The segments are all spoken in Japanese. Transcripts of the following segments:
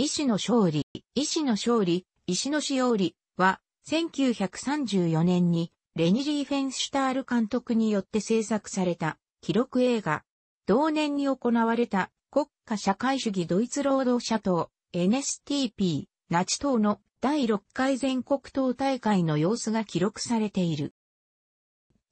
医師の勝利、医師の勝利、医師の使用利は、1934年にレニリー・フェンシュタール監督によって制作された記録映画。同年に行われた国家社会主義ドイツ労働者党 NSTP ナチ党の第6回全国党大会の様子が記録されている。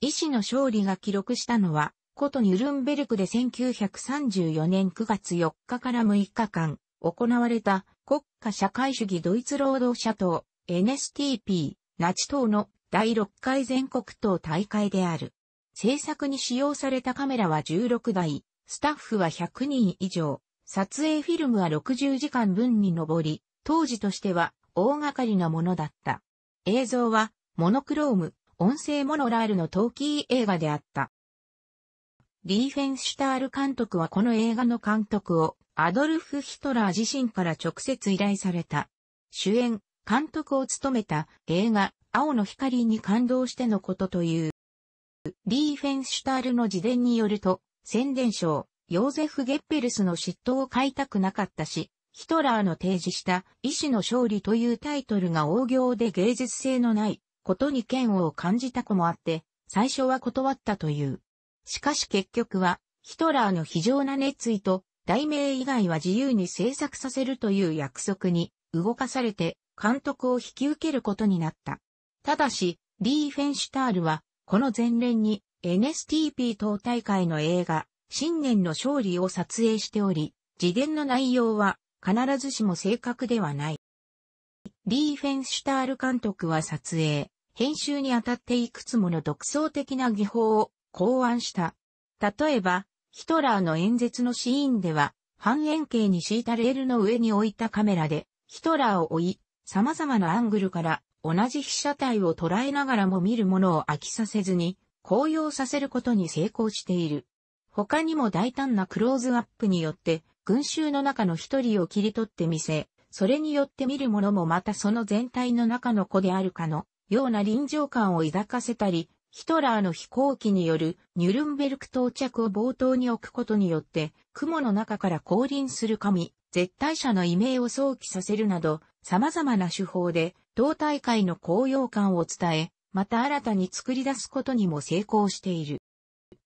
医師の勝利が記録したのは、古都ニュルンベルクで1934年9月4日から6日間、行われた国家社会主義ドイツ労働者党 NSTP ナチ党の第6回全国党大会である。制作に使用されたカメラは16台、スタッフは100人以上、撮影フィルムは60時間分に上り、当時としては大掛かりなものだった。映像はモノクローム、音声モノラールのトーキー映画であった。リーフェンシュタール監督はこの映画の監督をアドルフ・ヒトラー自身から直接依頼された。主演、監督を務めた映画、青の光に感動してのことという。リー・フェンシュタールの自伝によると、宣伝賞、ヨーゼフ・ゲッペルスの嫉妬を買いたくなかったし、ヒトラーの提示した医師の勝利というタイトルが王行で芸術性のないことに嫌悪を感じた子もあって、最初は断ったという。しかし結局は、ヒトラーの非常な熱意と題名以外は自由に制作させるという約束に動かされて監督を引き受けることになった。ただし、リー・フェンシュタールは、この前連に NSTP 党大会の映画、新年の勝利を撮影しており、自伝の内容は必ずしも正確ではない。リー・フェンシュタール監督は撮影、編集にあたっていくつもの独創的な技法を考案した。例えば、ヒトラーの演説のシーンでは、半円形に敷いたレールの上に置いたカメラで、ヒトラーを追い、様々なアングルから同じ被写体を捉えながらも見るものを飽きさせずに、高揚させることに成功している。他にも大胆なクローズアップによって、群衆の中の一人を切り取ってみせ、それによって見るものもまたその全体の中の子であるかのような臨場感を抱かせたり、ヒトラーの飛行機によるニュルンベルク到着を冒頭に置くことによって、雲の中から降臨する神、絶対者の異名を想起させるなど、様々な手法で、党大会の高揚感を伝え、また新たに作り出すことにも成功している。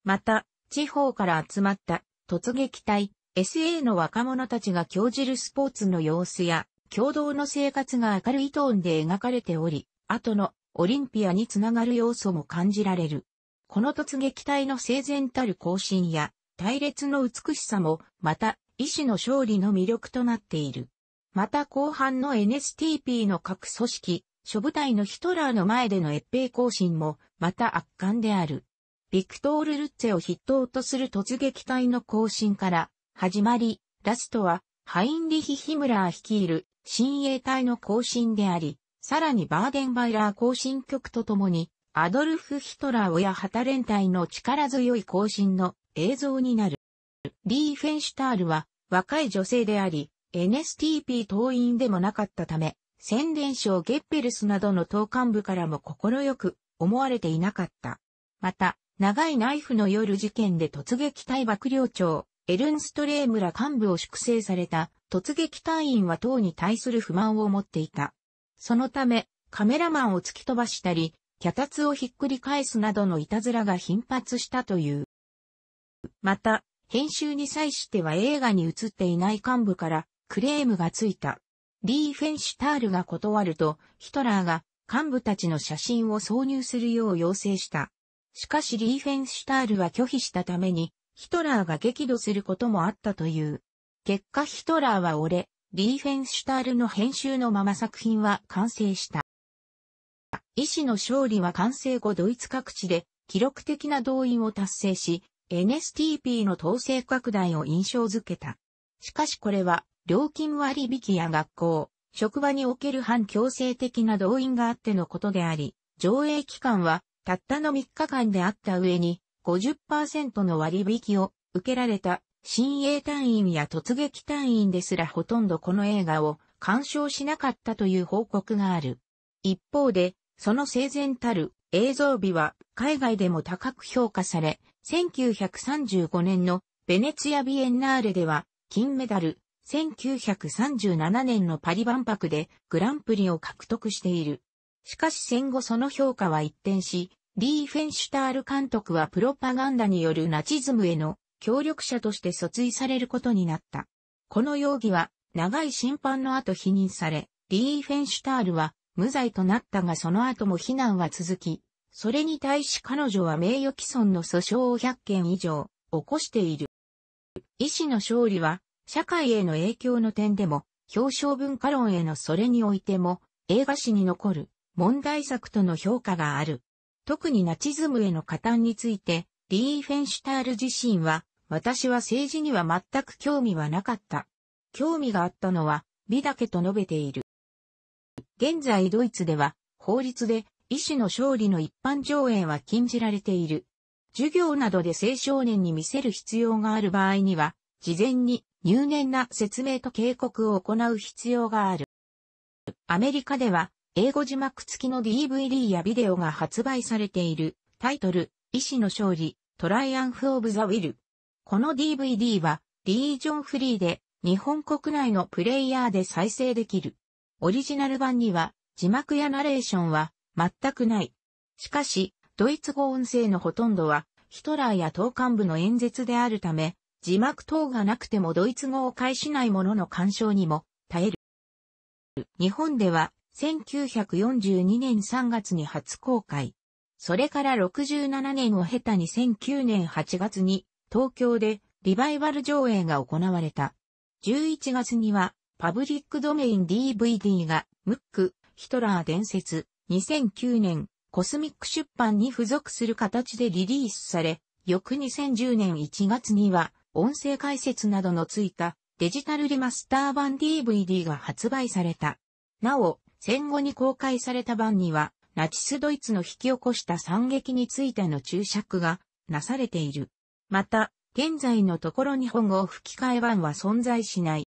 また、地方から集まった突撃隊、SA の若者たちが興じるスポーツの様子や、共同の生活が明るいトーンで描かれており、後のオリンピアにつながる要素も感じられる。この突撃隊の整然たる行進や、隊列の美しさも、また、医師の勝利の魅力となっている。また後半の NSTP の各組織、諸部隊のヒトラーの前での越兵行進も、また圧巻である。ビクトール・ルッツェを筆頭とする突撃隊の行進から、始まり、ラストは、ハインリヒ・ヒムラー率いる、新衛隊の行進であり、さらにバーデンバイラー行進曲とともに、アドルフ・ヒトラー親旗連隊の力強い行進の映像になる。リー・フェンシュタールは若い女性であり、NSTP 党員でもなかったため、宣伝省ゲッペルスなどの党幹部からも快く思われていなかった。また、長いナイフの夜事件で突撃隊幕僚長、エルンストレームら幹部を粛清された突撃隊員は党に対する不満を持っていた。そのため、カメラマンを突き飛ばしたり、脚立をひっくり返すなどのいたずらが頻発したという。また、編集に際しては映画に映っていない幹部からクレームがついた。リー・フェンシュタールが断ると、ヒトラーが幹部たちの写真を挿入するよう要請した。しかしリー・フェンシュタールは拒否したために、ヒトラーが激怒することもあったという。結果ヒトラーは俺、リーフェンシュタールの編集のまま作品は完成した。医師の勝利は完成後ドイツ各地で記録的な動員を達成し、NSTP の統制拡大を印象づけた。しかしこれは、料金割引や学校、職場における反強制的な動員があってのことであり、上映期間はたったの3日間であった上に、50%の割引を受けられた新鋭隊員や突撃隊員ですらほとんどこの映画を鑑賞しなかったという報告がある。一方で、その生前たる映像美は海外でも高く評価され、1935年のベネツィア・ビエンナーレでは金メダル、1937年のパリ万博でグランプリを獲得している。しかし戦後その評価は一転し、リー・フェンシュタール監督はプロパガンダによるナチズムへの協力者として訴追されることになった。この容疑は、長い審判の後否認され、リー・フェンシュタールは無罪となったがその後も非難は続き、それに対し彼女は名誉毀損の訴訟を100件以上起こしている。医師の勝利は社会への影響の点でも表彰文化論へのそれにおいても映画史に残る問題作との評価がある。特にナチズムへの加担についてリー・フェンシュタール自身は私は政治には全く興味はなかった。興味があったのは、美だけと述べている。現在ドイツでは、法律で、医師の勝利の一般上演は禁じられている。授業などで青少年に見せる必要がある場合には、事前に入念な説明と警告を行う必要がある。アメリカでは、英語字幕付きの DVD やビデオが発売されている、タイトル、医師の勝利、トライアンフ・オブ・ザ・ウィルこの DVD はリージョンフリーで日本国内のプレイヤーで再生できる。オリジナル版には字幕やナレーションは全くない。しかし、ドイツ語音声のほとんどはヒトラーや党幹部の演説であるため、字幕等がなくてもドイツ語を介しないものの干渉にも耐える。日本では1942年3月に初公開。それから67年を経た2009年8月に東京でリバイバル上映が行われた。11月にはパブリックドメイン DVD がムック、ヒトラー伝説、2009年コスミック出版に付属する形でリリースされ、翌2010年1月には音声解説などのついたデジタルリマスター版 DVD が発売された。なお、戦後に公開された版には、ナチスドイツの引き起こした惨劇についての注釈がなされている。また、現在のところ日本語吹き替え版は存在しない。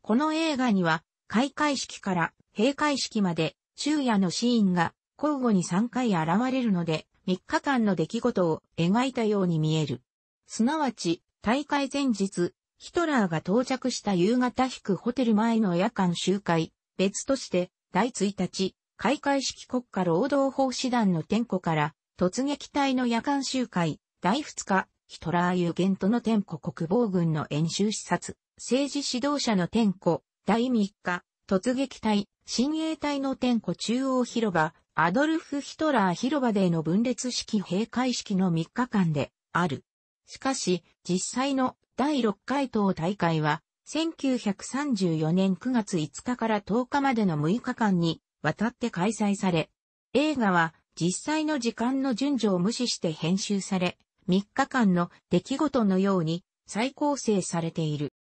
この映画には、開会式から閉会式まで、昼夜のシーンが交互に3回現れるので、3日間の出来事を描いたように見える。すなわち、大会前日、ヒトラーが到着した夕方引くホテル前の夜間集会、別として、第1日、開会式国家労働法師団の点呼から、突撃隊の夜間集会、第2日、ヒトラー・ユゲントの天舗国防軍の演習視察、政治指導者の天舗、第3日、突撃隊、新衛隊の天舗中央広場、アドルフ・ヒトラー広場での分裂式閉会式の3日間である。しかし、実際の第6回党大会は、1934年9月5日から10日までの6日間にわたって開催され、映画は実際の時間の順序を無視して編集され、3日間の出来事のように再構成されている。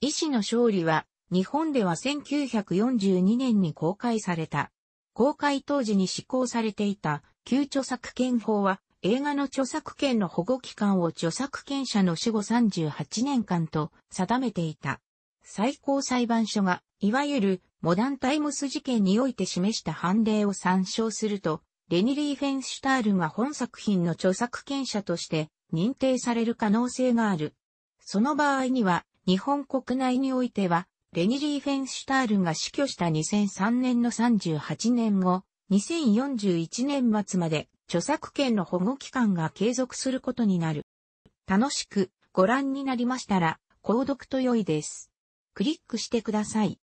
医師の勝利は日本では1942年に公開された。公開当時に施行されていた旧著作権法は映画の著作権の保護期間を著作権者の死後38年間と定めていた。最高裁判所が、いわゆるモダンタイムス事件において示した判例を参照すると、レニリー・フェンシュタールが本作品の著作権者として認定される可能性がある。その場合には、日本国内においては、レニリー・フェンシュタールが死去した2003年の38年後、2041年末まで著作権の保護期間が継続することになる。楽しくご覧になりましたら、購読と良いです。クリックしてください。